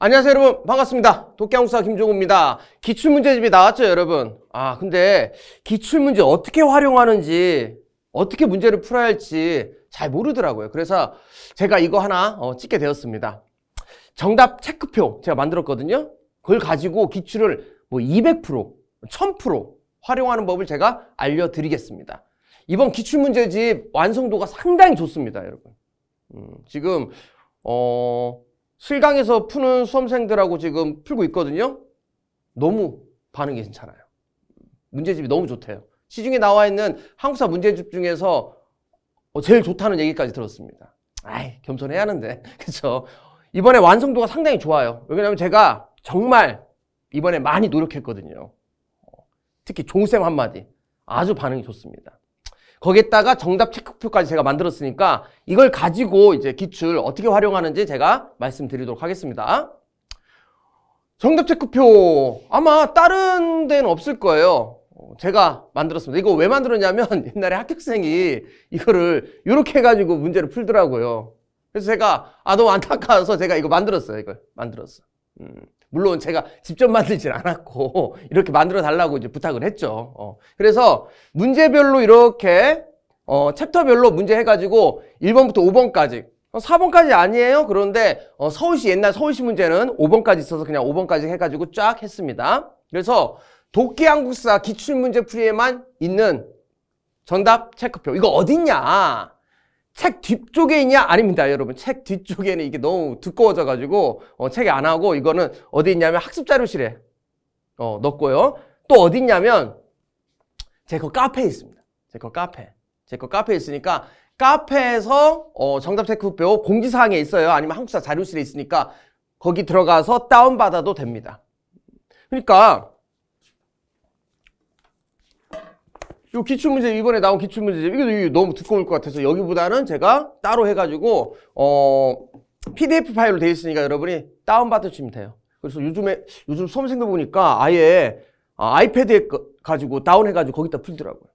안녕하세요 여러분 반갑습니다 도쿄한국사 김종우입니다 기출문제집이 나왔죠 여러분 아 근데 기출문제 어떻게 활용하는지 어떻게 문제를 풀어야 할지 잘 모르더라고요 그래서 제가 이거 하나 어, 찍게 되었습니다 정답 체크표 제가 만들었거든요 그걸 가지고 기출을 뭐 200% 1000% 활용하는 법을 제가 알려드리겠습니다 이번 기출문제집 완성도가 상당히 좋습니다 여러분 음, 지금 어... 실강에서 푸는 수험생들하고 지금 풀고 있거든요. 너무 반응이 괜찮아요. 문제집이 너무 좋대요. 시중에 나와 있는 한국사 문제집 중에서 어, 제일 좋다는 얘기까지 들었습니다. 아이, 겸손해야 하는데. 그쵸. 이번에 완성도가 상당히 좋아요. 왜냐면 제가 정말 이번에 많이 노력했거든요. 어, 특히 종쌤 한마디. 아주 반응이 좋습니다. 거기에다가 정답 체크표까지 제가 만들었으니까 이걸 가지고 이제 기출 어떻게 활용하는지 제가 말씀드리도록 하겠습니다. 정답 체크표 아마 다른 데는 없을 거예요. 제가 만들었습니다. 이거 왜 만들었냐면 옛날에 합격생이 이거를 이렇게 해가지고 문제를 풀더라고요. 그래서 제가 아 너무 안타까워서 제가 이거 만들었어요. 이걸 만들었어. 음. 물론 제가 직접 만들진 않았고 이렇게 만들어 달라고 이제 부탁을 했죠. 어. 그래서 문제별로 이렇게 어, 챕터별로 문제 해가지고 1번부터 5번까지 4번까지 어, 아니에요. 그런데 어, 서울시 옛날 서울시 문제는 5번까지 있어서 그냥 5번까지 해가지고 쫙 했습니다. 그래서 도끼 한국사 기출문제 풀이에만 있는 정답 체크표 이거 어딨냐 책 뒤쪽에 있냐? 아닙니다, 여러분. 책 뒤쪽에는 이게 너무 두꺼워져가지고, 어, 책에 안 하고, 이거는 어디 있냐면 학습자료실에, 어, 넣고요. 또 어디 있냐면, 제 거 카페에 있습니다. 제 거 카페. 제 거 카페에 있으니까, 카페에서, 어, 정답 체크표 공지사항에 있어요. 아니면 한국사 자료실에 있으니까, 거기 들어가서 다운받아도 됩니다. 그러니까, 요 기출문제 이번에 나온 기출문제 이게 너무 두꺼울 것 같아서 여기보다는 제가 따로 해가지고 어 PDF 파일로 돼 있으니까 여러분이 다운받아 주시면 돼요. 그래서 요즘에 요즘 수험생들 보니까 아예 아, 아이패드에 가지고 다운해가지고 거기다 풀더라고요.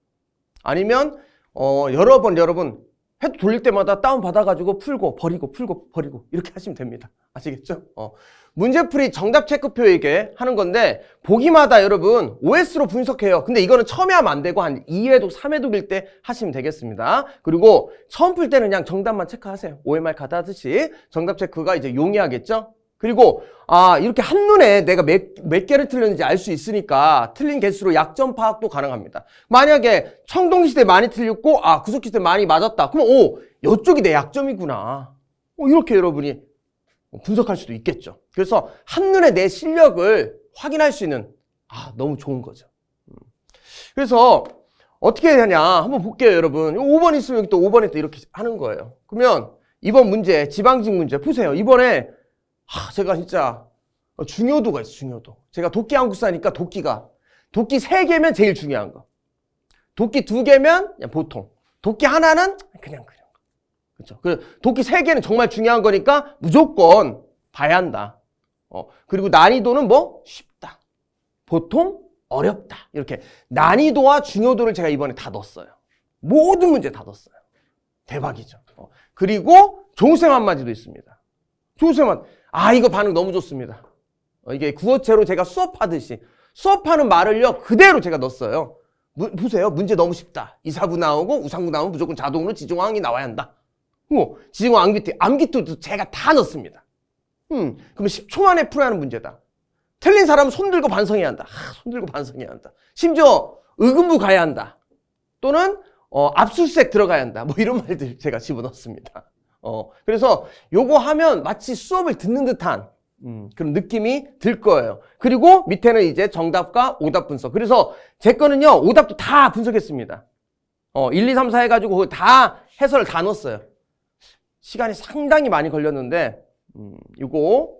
아니면 어 여러 번 여러분 해도 돌릴 때마다 다운 받아가지고 풀고 버리고 풀고 버리고 이렇게 하시면 됩니다. 아시겠죠? 어. 문제풀이 정답 체크표에게 하는 건데 보기마다 여러분 OS로 분석해요. 근데 이거는 처음에 하면 안 되고 한 2회도 3회도 빌때 하시면 되겠습니다. 그리고 처음 풀 때는 그냥 정답만 체크하세요. OMR 가다 하듯이 정답 체크가 이제 용이하겠죠? 그리고 아 이렇게 한눈에 내가 몇, 몇 개를 틀렸는지 알 수 있으니까 틀린 개수로 약점 파악도 가능합니다. 만약에 청동시대 많이 틀렸고 아 구석시대 기 많이 맞았다. 그럼 오 이쪽이 내 약점이구나. 오, 어, 이렇게 여러분이 분석할 수도 있겠죠. 그래서 한눈에 내 실력을 확인할 수 있는 아 너무 좋은 거죠. 음. 그래서 어떻게 해야 하냐 한번 볼게요 여러분 5번 있으면 또 5번에 또 이렇게 하는 거예요 그러면 이번 문제 지방직 문제 보세요 이번에 하, 제가 진짜 중요도가 있어 중요도. 제가 도끼 한국 사니까 도끼가 도끼 세 개면 제일 중요한 거. 도끼 두 개면 그냥 보통. 도끼 하나는 그냥 그냥. 그렇죠. 그 도끼 세 개는 정말 중요한 거니까 무조건 봐야 한다. 어, 그리고 난이도는 뭐 쉽다. 보통 어렵다. 이렇게 난이도와 중요도를 제가 이번에 다 넣었어요. 모든 문제 다 넣었어요. 대박이죠. 어, 그리고 종쌤 한마디도 있습니다. 종쌤한마디 아, 이거 반응 너무 좋습니다. 어, 이게 구어체로 제가 수업하듯이 수업하는 말을요, 그대로 제가 넣었어요. 무, 보세요. 문제 너무 쉽다. 이사구 나오고 우상구 나오면 무조건 자동으로 지정왕이 나와야 한다. 뭐, 지정왕 암기트, 암기트도 제가 다 넣습니다. 음, 그럼 10초 만에 풀어야 하는 문제다. 틀린 사람은 손 들고 반성해야 한다. 하, 손 들고 반성해야 한다. 심지어 의금부 가야 한다. 또는 어, 압수수색 들어가야 한다. 뭐 이런 말들 제가 집어넣습니다. 어, 그래서 요거 하면 마치 수업을 듣는 듯한 음, 그런 느낌이 들 거예요. 그리고 밑에는 이제 정답과 오답 분석. 그래서 제 거는요, 오답도 다 분석했습니다. 어, 1, 2, 3, 4 해가지고 다 해설을 다 넣었어요. 시간이 상당히 많이 걸렸는데, 음, 이거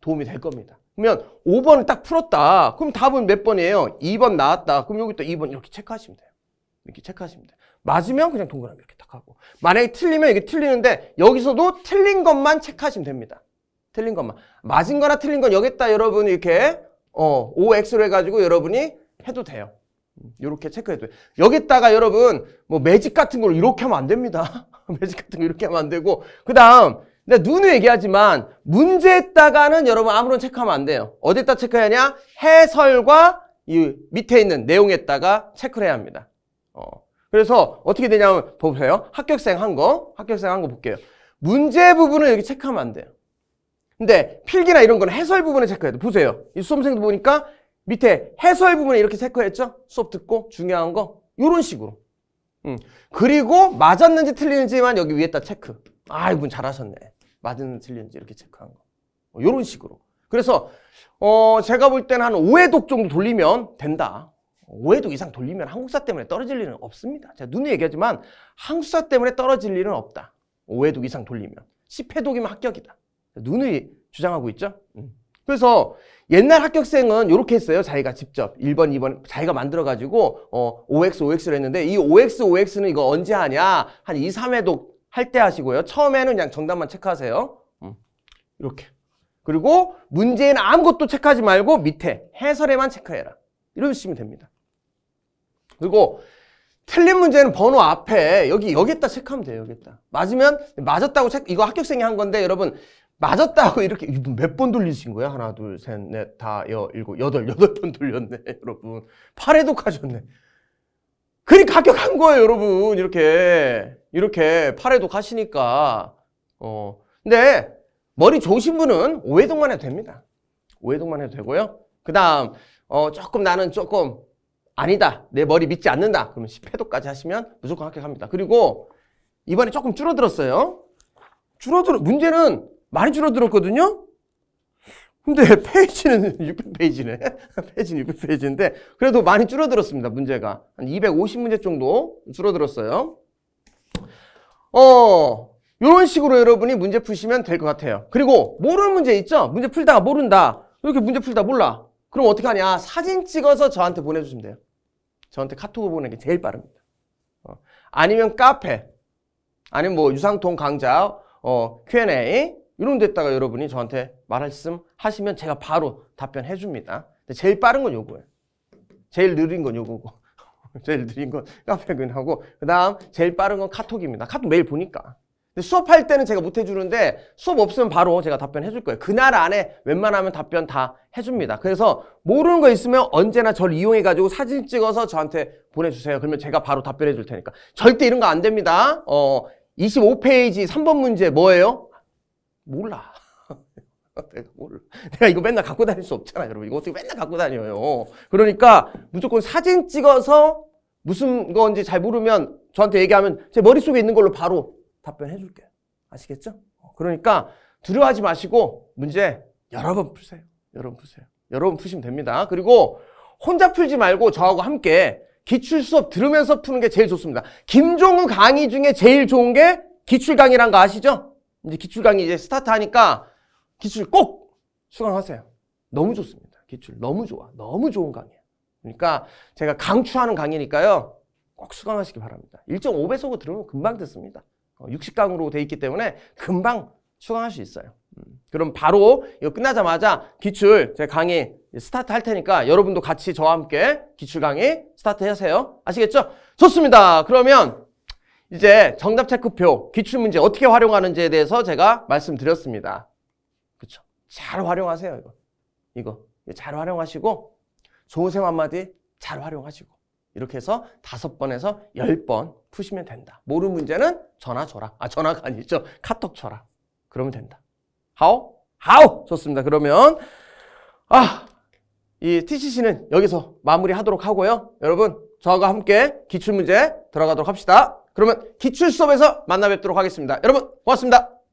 도움이 될 겁니다. 그러면 5번을 딱 풀었다. 그럼 답은 몇 번이에요? 2번 나왔다. 그럼 여기 또 2번 이렇게 체크하시면 돼요. 이렇게 체크하시면 돼요. 맞으면 그냥 동그라미 이렇게. 생각하고 만약에 틀리면 이게 틀리는데 여기서도 틀린 것만 체크하시면 됩니다. 틀린 것만. 맞은 거나 틀린 건 여기다 여러분 이렇게 어, OX로 해가지고 여러분이 해도 돼요. 이렇게 체크해도 돼요. 여기다가 여러분 뭐 매직 같은 걸 이렇게 하면 안 됩니다. 매직 같은 거 이렇게 하면 안 되고 그 다음 근데 눈을 얘기하지만 문제에다가는 여러분 아무런 체크하면 안 돼요. 어디다 체크 하냐? 해설과 이 밑에 있는 내용에다가 체크를 해야 합니다. 어. 그래서 어떻게 되냐면 보세요. 합격생 한 거, 합격생 한 거 볼게요. 문제 부분은 여기 체크하면 안 돼요. 근데 필기나 이런 건 해설 부분에 체크해야 돼. 보세요. 이 수험생도 보니까 밑에 해설 부분에 이렇게 체크했죠? 수업 듣고 중요한 거 이런 식으로. 음. 그리고 맞았는지 틀리는지만 여기 위에다 체크. 아 이분 잘하셨네. 맞았는지 틀리는지 이렇게 체크한 거. 이런 뭐 식으로. 그래서 어 제가 볼 때는 한 5회독 정도 돌리면 된다. 5회도 이상 돌리면 한국사 때문에 떨어질 일은 없습니다. 제가 눈에 얘기하지만 한국사 때문에 떨어질 일은 없다. 5회도 이상 돌리면. 10회 독이면 합격이다. 눈을 주장하고 있죠. 음. 그래서 옛날 합격생은 이렇게 했어요. 자기가 직접 1번, 2번 자기가 만들어가지고 어, OX, OX를 했는데 이 OX, OX는 이거 언제 하냐? 한 2, 3회독할 때 하시고요. 처음에는 그냥 정답만 체크하세요. 음. 이렇게. 그리고 문제는 아무것도 체크하지 말고 밑에 해설에만 체크해라. 이러시면 됩니다. 그리고 틀린 문제는 번호 앞에 여기 여기다 체크하면 돼요. 여기다. 맞으면 맞았다고 체크 이거 합격생이 한 건데 여러분 맞았다고 이렇게 몇 번 돌리신 거야? 하나, 둘, 셋, 넷, 다, 여, 일곱, 여덟, 여덟 번 돌렸네, 여러분. 팔회독하셨네. 그러니까 합격한 거예요, 여러분. 이렇게 이렇게 팔회독하시니까 어. 근데 머리 좋으신 분은 오회동만 해도 됩니다. 오회동만 해도 되고요. 그다음 어 조금 나는 조금 아니다. 내 머리 믿지 않는다. 그러면 10회도까지 하시면 무조건 합격합니다. 그리고 이번에 조금 줄어들었어요. 줄어들, 어 문제는 많이 줄어들었거든요? 근데 페이지는 600페이지네. 페이지는 600페이지인데 그래도 많이 줄어들었습니다. 문제가. 한 250문제 정도 줄어들었어요. 어, 이런 식으로 여러분이 문제 푸시면 될 것 같아요. 그리고 모르는 문제 있죠? 문제 풀다가 모른다. 이렇게 문제 풀다 몰라. 그럼 어떻게 하냐? 사진 찍어서 저한테 보내주시면 돼요. 저한테 카톡을 보내는 게 제일 빠릅니다. 어. 아니면 카페, 아니면 뭐 유상통 강좌, 어, Q&A 이런 데다가 여러분이 저한테 말씀 하시면 제가 바로 답변해 줍니다. 제일 빠른 건 요거예요. 제일 느린 건 요거고 제일 느린 건 카페긴 하고 그 다음 제일 빠른 건 카톡입니다. 카톡 매일 보니까 수업할 때는 제가 못 해주는데 수업 없으면 바로 제가 답변 해줄 거예요. 그날 안에 웬만하면 답변 다 해줍니다. 그래서 모르는 거 있으면 언제나 저를 이용해가지고 사진 찍어서 저한테 보내주세요. 그러면 제가 바로 답변해 줄 테니까. 절대 이런 거 안 됩니다. 어, 25페이지 3번 문제 뭐예요? 몰라. 내가 뭘 내가 이거 맨날 갖고 다닐 수 없잖아 여러분 이거 어떻게 맨날 갖고 다녀요 그러니까 무조건 사진 찍어서 무슨 건지 잘 모르면 저한테 얘기하면 제 머릿속에 있는 걸로 바로 답변해 줄게 아시겠죠? 어, 그러니까 두려워하지 마시고 문제 여러 번 푸세요. 여러 번 푸세요. 여러 번 푸시면 됩니다. 그리고 혼자 풀지 말고 저하고 함께 기출 수업 들으면서 푸는 게 제일 좋습니다. 김종우 강의 중에 제일 좋은 게 기출 강의란 거 아시죠? 이제 기출 강의 이제 스타트 하니까 기출 꼭 수강하세요. 너무 좋습니다. 기출 너무 좋아. 너무 좋은 강의 그러니까 제가 강추하는 강의니까요. 꼭 수강하시기 바랍니다. 1.5배속으로 들으면 금방 듣습니다. 6 어, 0강으로돼 있기 때문에 금방 수강할 수 있어요. 음. 그럼 바로 이거 끝나자마자 기출 제 강의 스타트 할 테니까 여러분도 같이 저와 함께 기출 강의 스타트 하세요. 아시겠죠? 좋습니다. 그러면 이제 정답 체크표, 기출 문제 어떻게 활용하는지에 대해서 제가 말씀드렸습니다. 그렇죠? 잘 활용하세요, 이거. 이거. 잘 활용하시고 좋은 쌤 한마디 잘 활용하시고 이렇게 해서 다섯 번에서 열 번 푸시면 된다. 모르는 문제는 전화 줘라. 아, 전화가 아니죠. 카톡 쳐라. 그러면 된다. 하오? 하오! 좋습니다. 그러면, 아, 이 TCC는 여기서 마무리 하도록 하고요. 여러분, 저와 함께 기출문제 들어가도록 합시다. 그러면 기출 수업에서 만나 뵙도록 하겠습니다. 여러분, 고맙습니다.